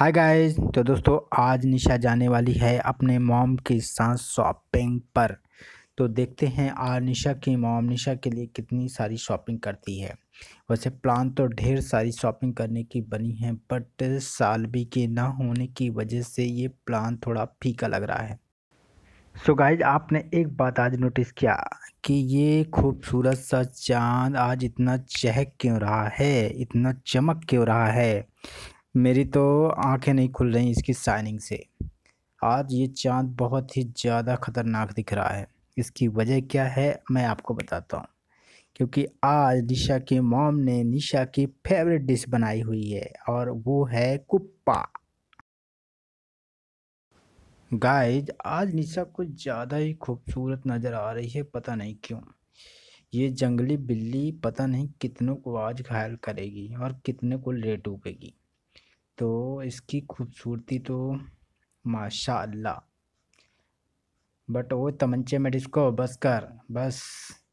hi guys तो दोस्तों आज निशा जाने वाली है अपने मॉम के साथ शॉपिंग पर तो देखते हैं आज निशा की मॉम निशा के लिए कितनी सारी शॉपिंग करती है वैसे प्लान तो ढेर सारी शॉपिंग करने की बनी है बट साल भी के ना होने की वजह से ये प्लान थोड़ा फीका लग रहा है सो so गाइज आपने एक बात आज नोटिस किया कि ये खूबसूरत सा चांद आज इतना चहक क्यों रहा है इतना चमक क्यों रहा है मेरी तो आंखें नहीं खुल रही इसकी शाइनिंग से आज ये चाँद बहुत ही ज़्यादा ख़तरनाक दिख रहा है इसकी वजह क्या है मैं आपको बताता हूँ क्योंकि आज निशा की मॉम ने निशा की फेवरेट डिश बनाई हुई है और वो है कुप्पा गाइज आज निशा कुछ ज़्यादा ही खूबसूरत नज़र आ रही है पता नहीं क्यों ये जंगली बिल्ली पता नहीं कितनों को आज घायल करेगी और कितने को ले डूबेगी तो इसकी खूबसूरती तो माशाल्लाह बट वो तमंचे में डिस्को बस कर बस